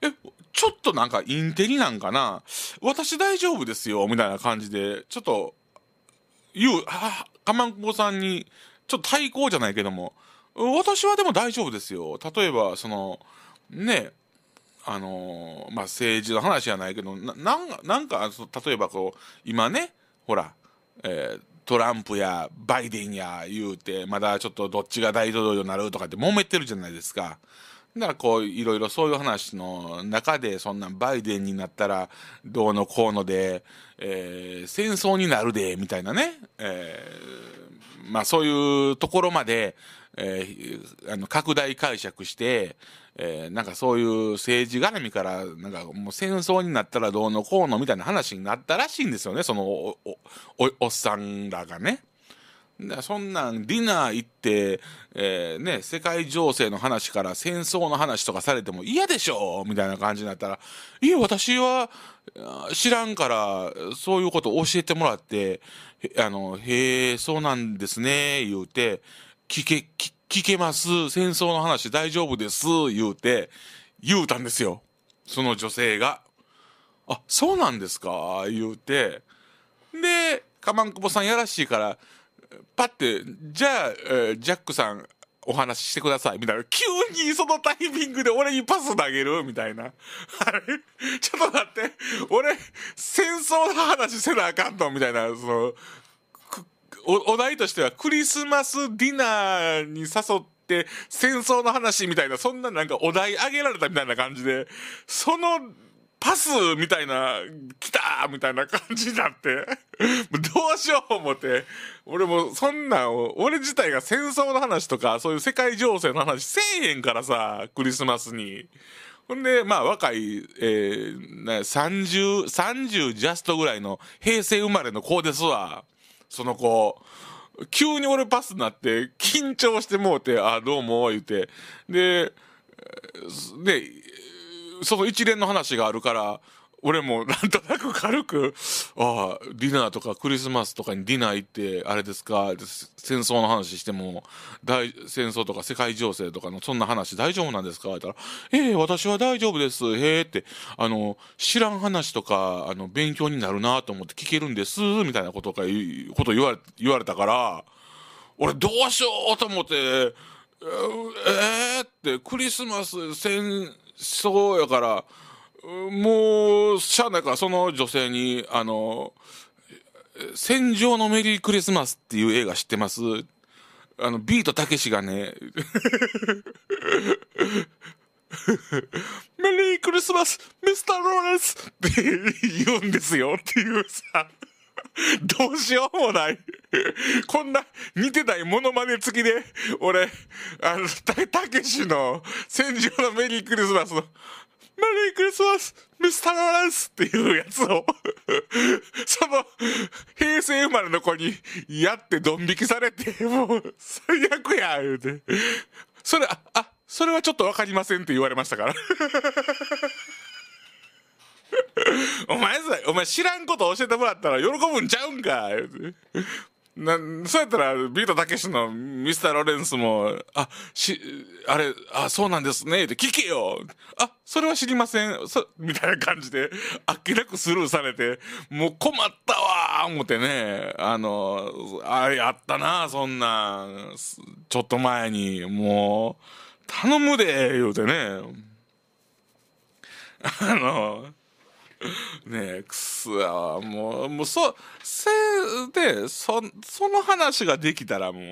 え、ちょっとなんかインテリなんかな私大丈夫ですよみたいな感じでちょっと言うかまんこさんにちょっと対抗じゃないけども私はでも大丈夫ですよ例えばそのねあのまあ政治の話じゃないけどななんか例えばこう今ねほら、えー、トランプやバイデンや言うてまだちょっとどっちが大統領になるとかって揉めてるじゃないですか。だからこういろいろそういう話の中でそんなバイデンになったらどうのこうので、えー、戦争になるでみたいなね、えー、まあ、そういうところまで、えー、あの拡大解釈して、えなんかそういう政治絡みからなんかもう戦争になったらどうのこうのみたいな話になったらしいんですよねそのおっさんらがね。そんなんディナー行って、えー、ね、世界情勢の話から戦争の話とかされても嫌でしょみたいな感じになったら、いや、私は知らんから、そういうことを教えてもらって、あの、へえ、そうなんですね、言うて、聞け、聞けます、戦争の話大丈夫です、言うて、言うたんですよ。その女性が。あ、そうなんですか言うて。で、かまんくぼさんやらしいから、パって、じゃあ、えー、ジャックさん、お話ししてください、みたいな。急にそのタイミングで俺にパス投げるみたいな。(laughs) あれちょっと待って。俺、戦争の話せなあかんのみたいな、その、お、お題としてはクリスマスディナーに誘って、戦争の話みたいな、そんななんかお題あげられたみたいな感じで、そのパスみたいな、来たみたいな感じになって、もうどうしよう思って、俺もそんなんを、俺自体が戦争の話とか、そういう世界情勢の話せえへんからさ、クリスマスに。ほんで、まあ若い、えー、30、30ジャストぐらいの平成生まれの子ですわ。その子。急に俺パスになって、緊張してもうて、あ、どうも、言うて。で、で、その一連の話があるから俺もなんとなく軽く「ああディナーとかクリスマスとかにディナー行ってあれですか戦争の話しても大戦争とか世界情勢とかのそんな話大丈夫なんですか?」って言ったら「ええー、私は大丈夫ですへえ」ってあの知らん話とかあの勉強になるなと思って聞けるんですみたいなことかこと言われ言われたから俺どうしようと思って。えー、ってクリスマス戦そうやから、もう、しゃあないから、その女性に、あの、戦場のメリークリスマスっていう映画知ってますあの、ビートたけしがね、(laughs) メリークリスマス、ミスター・ローレンスって言うんですよっていうさ。(laughs) どうしようもない。こんな似てないモノマネ付きで、俺、あの、た、たけしの戦場のメリークリスマスの、メリークリスマス、ミスター・ランスっていうやつを (laughs) その、平成生まれの子に、やってドン引きされて、もう、最悪や、言うて。それ、あ、あ、それはちょっとわかりませんって言われましたから (laughs) お前さ、お前知らんこと教えてもらったら喜ぶんちゃうんかなそうやったら、ビートたけしのミスター・ロレンスも、あ、し、あれ、あ、そうなんですね、って聞けよあ、それは知りません、そ、みたいな感じで、あっけなくスルーされて、もう困ったわ思ってね、あの、あれあったなそんな、ちょっと前に、もう、頼むで言うてね、あの、(laughs) ねえくそもうもうそせでそその話ができたらもう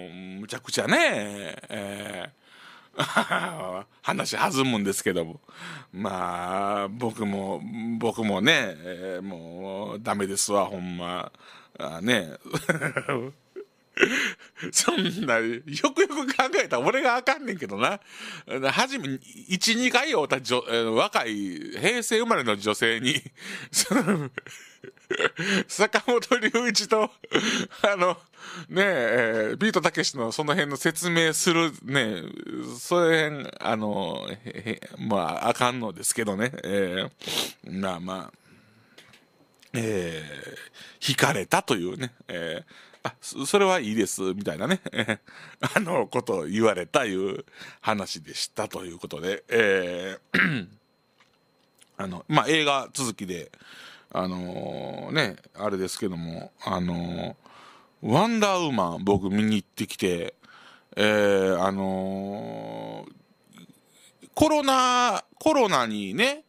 むちゃくちゃねえー、(laughs) 話弾むんですけどもまあ僕も僕もね、えー、もうダメですわほんまあね (laughs) (laughs) そんな、よくよく考えたら俺があかんねんけどな。はじめ、1、2回会うた女、若い、平成生まれの女性に、(laughs) (laughs) 坂本龍一と、あの、ねえ、ビートたけしのその辺の説明する、ねえ、その辺、あの、まあ、あかんのですけどね。えー、まあまあ、えー、惹かれたというね。えーあ、それはいいです、みたいなね、(laughs) あのことを言われたいう話でしたということで、えー、(clears throat) あの、まあ、映画続きで、あのー、ね、あれですけども、あのー、ワンダーウーマン僕見に行ってきて、えー、あのー、コロナ、コロナにね、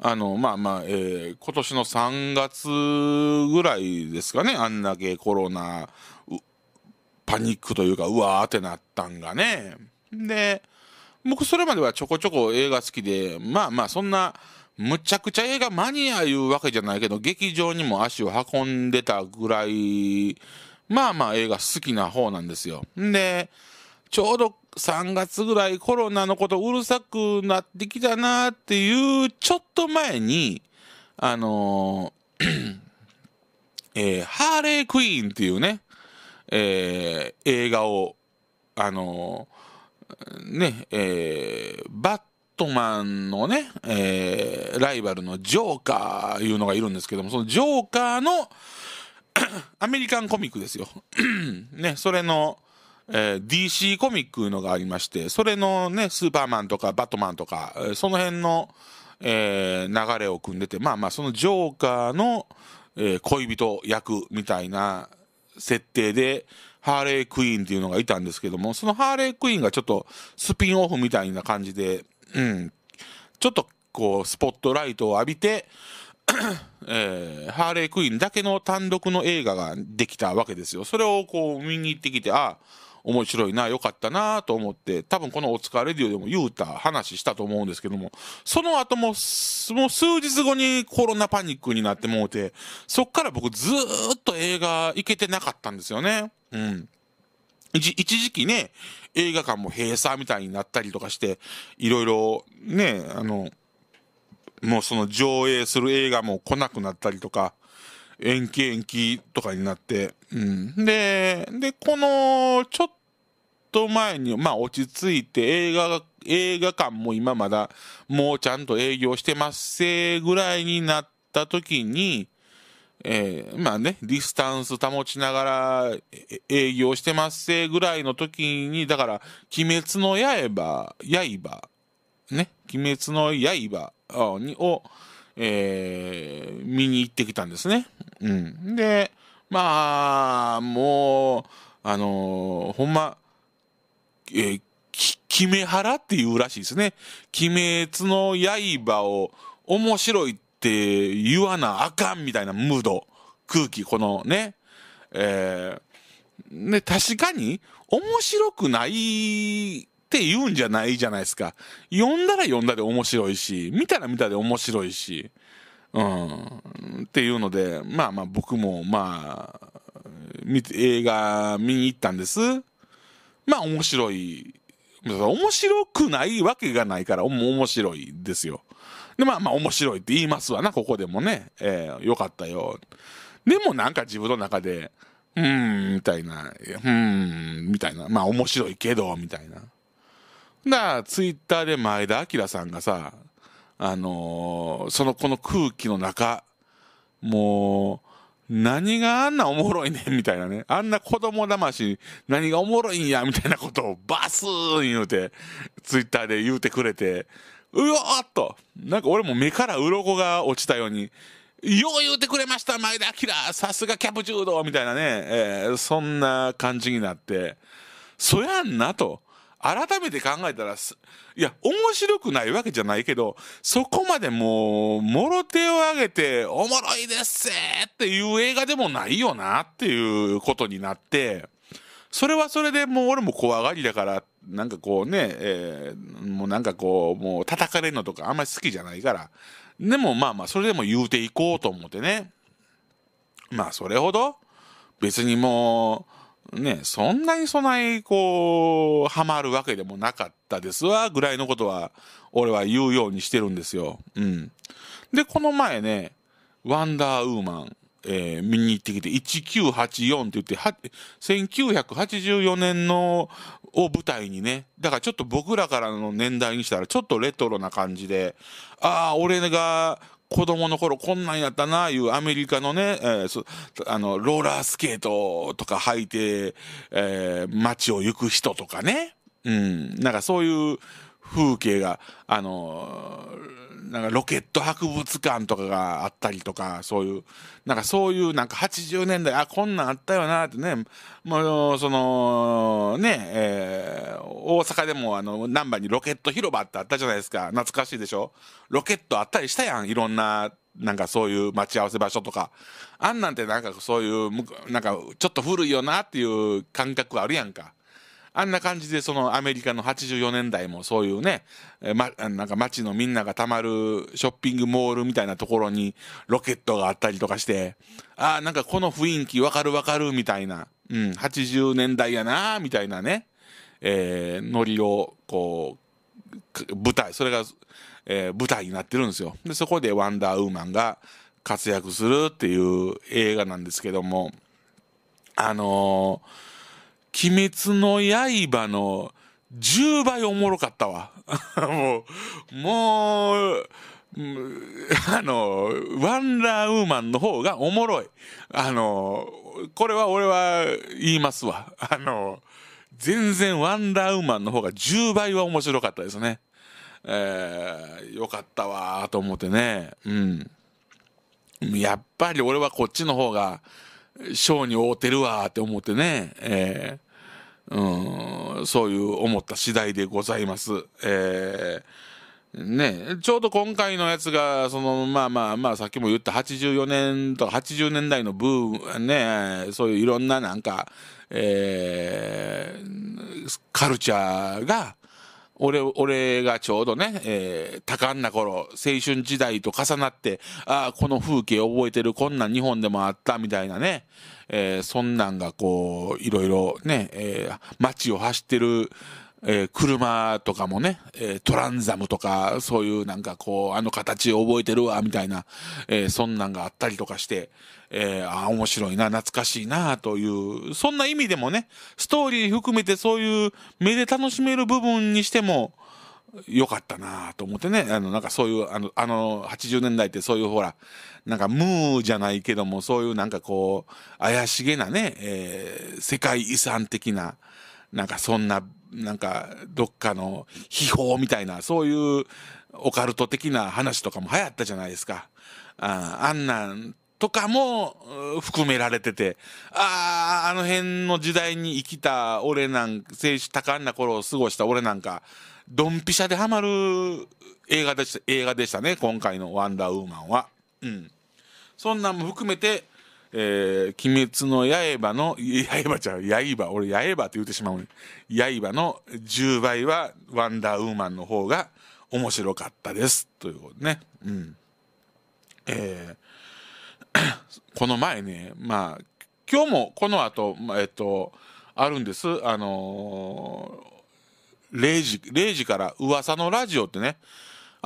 あの、まあまあ、えー、今年の3月ぐらいですかね、あんだけコロナ、パニックというか、うわーってなったんがね。で、僕それまではちょこちょこ映画好きで、まあまあ、そんな、むちゃくちゃ映画マニアいうわけじゃないけど、劇場にも足を運んでたぐらい、まあまあ映画好きな方なんですよ。で、ちょうど3月ぐらいコロナのことうるさくなってきたなっていうちょっと前に、あのー (clears throat) えー、ハーレークイーンっていうね、えー、映画を、あのー、ね、えー、バットマンのね、えー、ライバルのジョーカーいうのがいるんですけども、そのジョーカーの (clears throat) アメリカンコミックですよ。(clears throat) ね、それの、えー、DC コミックのがありまして、それのね、スーパーマンとかバットマンとか、その辺の、えー、流れを組んでて、まあまあ、そのジョーカーの、えー、恋人役みたいな設定で、ハーレークイーンっていうのがいたんですけども、そのハーレークイーンがちょっとスピンオフみたいな感じで、うん、ちょっとこう、スポットライトを浴びて、(coughs) えー、ハーレークイーンだけの単独の映画ができたわけですよ。それをこう見に行ってきて、ああ、面白いな、良かったなと思って、多分このお疲れレディオでも言うた話したと思うんですけども、その後も、もう数日後にコロナパニックになってもうて、そっから僕ずーっと映画行けてなかったんですよね。うん。一時期ね、映画館も閉鎖みたいになったりとかして、いろいろね、あの、もうその上映する映画も来なくなったりとか、延期延期とかになって、うん、ででこのちょっと前に、まあ、落ち着いて映画映画館も今まだもうちゃんと営業してますせぐらいになった時に、えー、まあねディスタンス保ちながら営業してますせぐらいの時にだから「鬼滅の刃」刃ね「鬼滅の刃」をえー、見に行ってきたんですね。うん。で、まあ、もう、あのー、ほんま、えー、き、キメハラっていうらしいですね。鬼滅の刃を面白いって言わなあかんみたいなムード、空気、このね、えー、ね、確かに面白くないって言うんじゃないじゃないですか。読んだら読んだで面白いし、見たら見たで面白いし、うん、っていうので、まあまあ僕も、まあ、映画見に行ったんです。まあ面白い。面白くないわけがないから面白いですよ。で、まあまあ面白いって言いますわな、ここでもね。えー、よかったよ。でもなんか自分の中で、うーん、みたいな、うーん、みたいな、まあ面白いけど、みたいな。なツイッターで前田明さんがさ、あのー、そのこの空気の中、もう、何があんなおもろいねんみたいなね。あんな子供騙し、何がおもろいんやみたいなことをバスーン言うて、ツイッターで言うてくれて、うおーっと、なんか俺も目から鱗が落ちたように、よう言うてくれました、前田明さすがキャプチュードみたいなね、えー、そんな感じになって、そやんなと。改めて考えたら、いや、面白くないわけじゃないけど、そこまでもう、もろ手を挙げて、おもろいですっていう映画でもないよなっていうことになって、それはそれでもう俺も怖がりだから、なんかこうね、えー、もうなんかこう、もう叩かれるのとかあんまり好きじゃないから、でもまあまあ、それでも言うていこうと思ってね。まあ、それほど、別にもう、ね、そんなにそない、こう、ハマるわけでもなかったですわ、ぐらいのことは、俺は言うようにしてるんですよ。うん。で、この前ね、ワンダーウーマン、えー、見に行ってきて、1984って言って、は、1984年の、を舞台にね、だからちょっと僕らからの年代にしたら、ちょっとレトロな感じで、ああ、俺が子供の頃こんなんやったな、いうアメリカのね、えー、あの、ローラースケートとか履いて、えー、街を行く人とかね。うん。なんかそういう風景があのなんかロケット博物館とかがあったりとかそういうなんかそういうなんか80年代あこんなんあったよなってねもうそのね、えー、大阪でもあの難波にロケット広場ってあったじゃないですか懐かしいでしょロケットあったりしたやんいろんななんかそういう待ち合わせ場所とかあんなんてなんかそういうなんかちょっと古いよなっていう感覚あるやんかあんな感じでそのアメリカの84年代もそういうね、ま、なんか街のみんながたまるショッピングモールみたいなところにロケットがあったりとかして、ああ、なんかこの雰囲気わかるわかるみたいな、うん、80年代やなみたいなね、えー、ノリをこう、舞台、それが、えー、舞台になってるんですよ。で、そこでワンダーウーマンが活躍するっていう映画なんですけども、あのー鬼滅の刃の10倍おもろかったわ。(laughs) もう、もう、あの、ワンダーウーマンの方がおもろい。あの、これは俺は言いますわ。あの、全然ワンダーウーマンの方が10倍は面白かったですね。えー、よかったわと思ってね。うん。やっぱり俺はこっちの方が、ショーに合うてるわって思ってね。えうん、そういう思った次第でございます。えー、ね、ちょうど今回のやつが、その、まあまあまあ、さっきも言った84年とか80年代のブーム、ね、そういういろんななんか、えー、カルチャーが、俺俺がちょうどね、えー、多感な頃青春時代と重なってああこの風景覚えてるこんなん日本でもあったみたいなね、えー、そんなんがこういろいろね、えー、街を走ってるえー、車とかもね、えー、トランザムとか、そういうなんかこう、あの形を覚えてるわ、みたいな、えー、そんなんがあったりとかして、えー、ああ、面白いな、懐かしいな、という、そんな意味でもね、ストーリー含めてそういう目で楽しめる部分にしても、良かったなと思ってね、あの、なんかそういう、あの、あの、80年代ってそういうほら、なんかムーじゃないけども、そういうなんかこう、怪しげなね、えー、世界遺産的な、なんかそんななんかどっかの秘宝みたいなそういうオカルト的な話とかも流行ったじゃないですか。ああんなんとかも含められてて、ああ、あの辺の時代に生きた俺なんか、精子多感な頃を過ごした俺なんか、ドンピシャでハマる映画でした、映画でしたね、今回のワンダーウーマンは。うん。そんなんも含めて、えー、鬼滅の刃の、刃ちゃう、刃、俺刃って言ってしまうね。刃の10倍はワンダーウーマンの方が面白かったです。ということね。うん。えー、この前ね、まあ、今日もこの後、あ、えっと、あるんです。あのー、0時、0時から噂のラジオってね、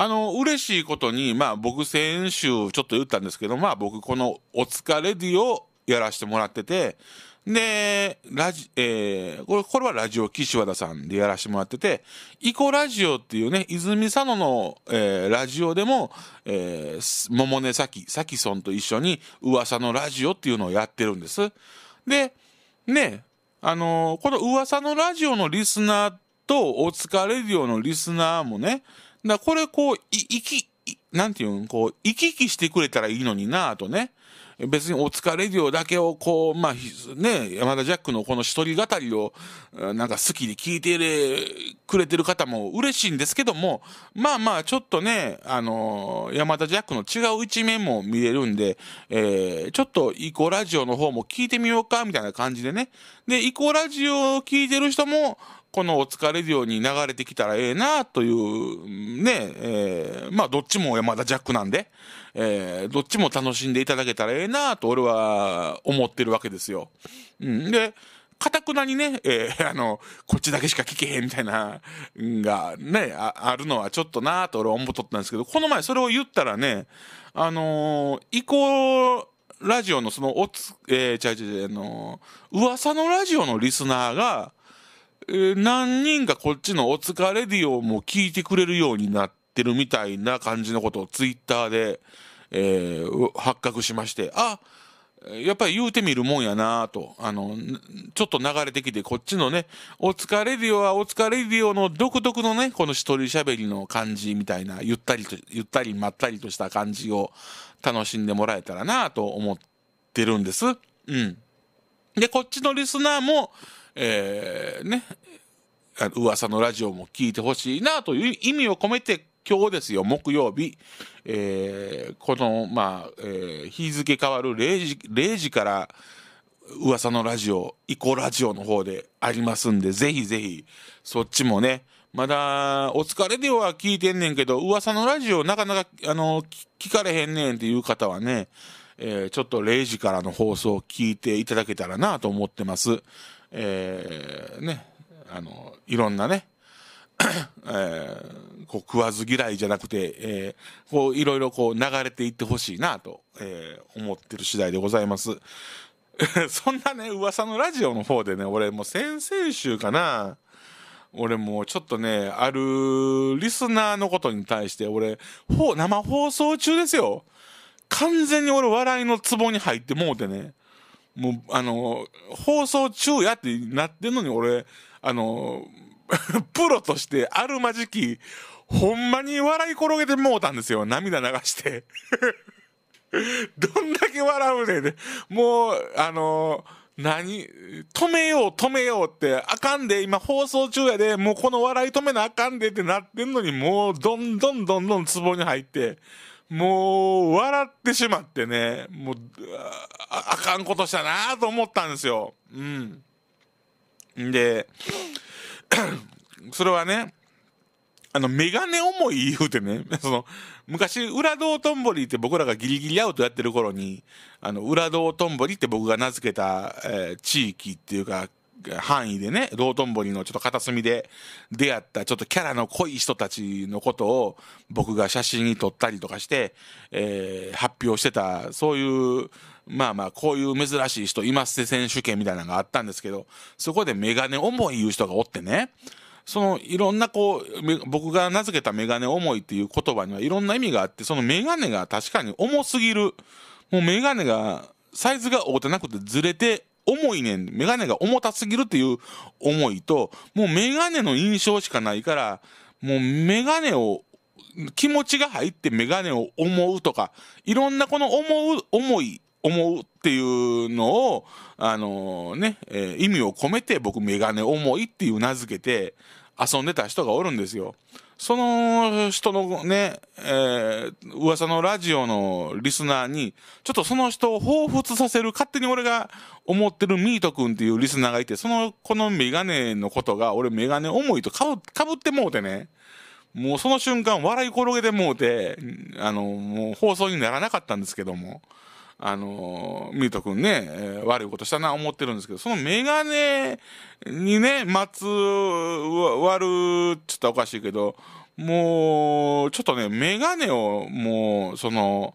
あの、嬉しいことに、まあ僕先週ちょっと言ったんですけど、まあ僕このお疲れディをやらせてもらってて、で、ラジ、えー、これ、これはラジオ岸和田さんでやらせてもらってて、イコラジオっていうね、泉佐野の、えー、ラジオでも、えー、桃根咲、咲さと一緒に噂のラジオっていうのをやってるんです。で、ね、あのー、この噂のラジオのリスナーと、お疲れディオのリスナーもね、だこれこう、い、き、なんていうん、こう、行き来してくれたらいいのになぁとね。別にお疲れ量だけをこう、まあ、ね、山田ジャックのこの一人語りを、なんか好きで聞いてくれてる方も嬉しいんですけども、まあまあ、ちょっとね、あのー、山田ジャックの違う一面も見れるんで、えー、ちょっとイコラジオの方も聞いてみようか、みたいな感じでね。で、イコラジオを聞いてる人も、このお疲れ量に流れてきたらええなという、ね、えー、まあどっちも山田ジャックなんで、えー、どっちも楽しんでいただけたらええなと俺は思ってるわけですよ。うん、で、かたくなにね、えー、あの、こっちだけしか聞けへんみたいな、が、ね、ああるのはちょっとなと俺は思っとったんですけど、この前それを言ったらね、あのー、移行、ラジオのそのおつ、えー、ゃうゃうゃう、あのー、噂のラジオのリスナーが、何人かこっちのお疲れディオも聞いてくれるようになってるみたいな感じのことをツイッターで、えー、発覚しまして、あ、やっぱり言うてみるもんやなと、あの、ちょっと流れてきて、こっちのね、お疲れディオはお疲れディオの独特のね、この一人喋りの感じみたいな、ゆったりと、ゆったりまったりとした感じを楽しんでもらえたらなと思ってるんです。うん。で、こっちのリスナーも、えー、ね、噂のラジオも聞いてほしいなという意味を込めて、今日ですよ、木曜日、えー、この、まあ、えー、日付変わる0時、0時から、噂のラジオ、イコラジオの方でありますんで、ぜひぜひ、そっちもね、まだ、お疲れでは聞いてんねんけど、噂のラジオなかなか、あの、聞かれへんねんっていう方はね、えー、ちょっと0時からの放送を聞いていただけたらなと思ってます。えー、ね、あの、いろんなね、(coughs) えー、こう食わず嫌いじゃなくて、えー、こういろいろこう流れていってほしいなと、えー、思ってる次第でございます。(laughs) そんなね、噂のラジオの方でね、俺もう先々週かな、俺もうちょっとね、あるリスナーのことに対して、俺、ほう、生放送中ですよ。完全に俺笑いの壺に入ってもうてね。もう、あの、放送中やってなってんのに俺、あの、(laughs) プロとしてあるまじき、ほんまに笑い転げてもうたんですよ。涙流して。(laughs) どんだけ笑うねんで、もう、あの何止めよう、止めようって、あかんで、今放送中やで、もうこの笑い止めなあかんでってなってんのに、もうどんどんどんどんツボに入って、もう笑ってしまってね、もうあかんことしたなと思ったんですよ。うん。で、それはね、あの、メガネ重い言うてね、(laughs) その、昔、裏道とんぼりって僕らがギリギリアウトやってる頃に、あの、裏道とんぼりって僕が名付けた、えー、地域っていうか、範囲でね、道頓堀のちょっと片隅で出会ったちょっとキャラの濃い人たちのことを僕が写真に撮ったりとかして、えー、発表してた、そういう、まあまあ、こういう珍しい人今捨て選手権みたいなのがあったんですけど、そこでメガネ重い言う人がおってね、そのいろんなこう、僕が名付けたメガネ重いっていう言葉にはいろんな意味があって、そのメガネが確かに重すぎる。もうメガネが、サイズが合うてなくてずれて重いねん。メガネが重たすぎるっていう思いと、もうメガネの印象しかないから、もうメガネを、気持ちが入ってメガネを思うとか、いろんなこの思う、思い、思うっていうのを、あのー、ね、えー、意味を込めて僕メガネ思いっていう名付けて遊んでた人がおるんですよ。その人のね、えー、噂のラジオのリスナーに、ちょっとその人を彷彿させる、勝手に俺が思ってるミート君っていうリスナーがいて、そのこのメガネのことが、俺メガネ重いとかぶかぶってもうてね、もうその瞬間笑い転げてもうて、あの、もう放送にならなかったんですけども。あのー、ミート君ね、えー、悪いことしたな思ってるんですけど、そのメガネにね、松割るちょっとおかしいけど、もう、ちょっとね、メガネをもう、その、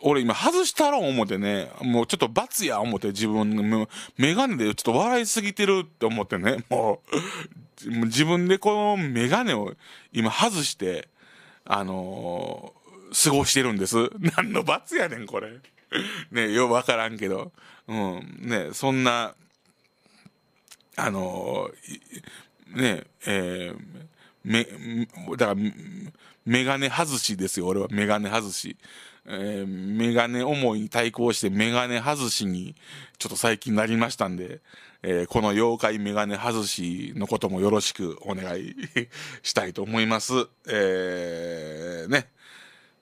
俺今外したろ思ってね、もうちょっと罰や思って自分、メガネでちょっと笑いすぎてるって思ってね、(laughs) もう、もう自分でこのメガネを今外して、あのー、過ごしてるんです。何の罰やねん、これ。(laughs) ね、ようわからんけど、うん、ね、そんな、あのー、ね、えー、め、だから、メガネ外しですよ、俺は。メガネ外し。えー、メガネ思いに対抗してメガネ外しに、ちょっと最近なりましたんで、えー、この妖怪メガネ外しのこともよろしくお願い (laughs) したいと思います。えー、ね。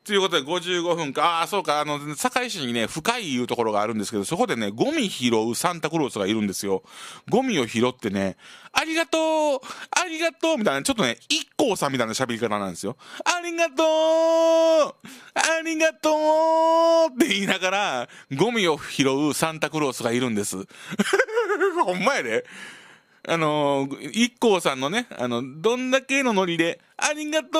ということで55分か。ああ、そうか。あの、堺市にね、深いいうところがあるんですけど、そこでね、ゴミ拾うサンタクロースがいるんですよ。ゴミを拾ってね、ありがとうありがとうみたいな、ちょっとね、一行さんみたいな喋り方なんですよ。ありがとうありがとうって言いながら、ゴミを拾うサンタクロースがいるんです。(laughs) ほんまやで、ね。あのー、一行さんのね、あの、どんだけのノリで、ありがと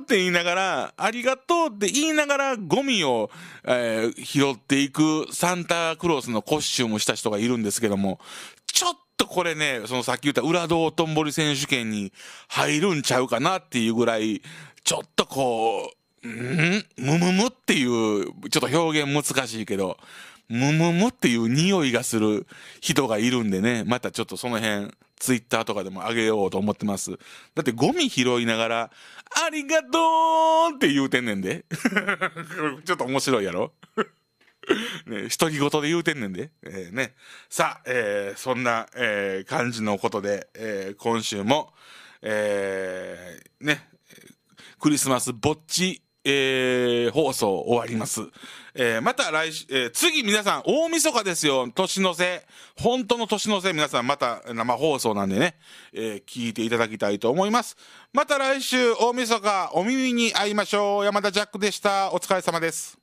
うって言いながら、ありがとうって言いながらゴミを、えー、拾っていくサンタクロースのコスチュームした人がいるんですけども、ちょっとこれね、そのさっき言った裏道とんぼり選手権に入るんちゃうかなっていうぐらい、ちょっとこう、んむむむっていう、ちょっと表現難しいけど、むむむっていう匂いがする人がいるんでね、またちょっとその辺、ツイッターとかでもあげようと思ってます。だってゴミ拾いながら、ありがとうって言うてんねんで。(laughs) ちょっと面白いやろ (laughs) ね、独ご言で言うてんねんで。えー、ね。さあ、えー、そんな、えー、感じのことで、えー、今週も、えー、ね、クリスマスぼっちえー、放送終わります。えー、また来週、えー、次皆さん、大晦日ですよ。年の瀬。本当の年の瀬、皆さんまた生放送なんでね、えー、聞いていただきたいと思います。また来週、大晦日、お耳に会いましょう。山田ジャックでした。お疲れ様です。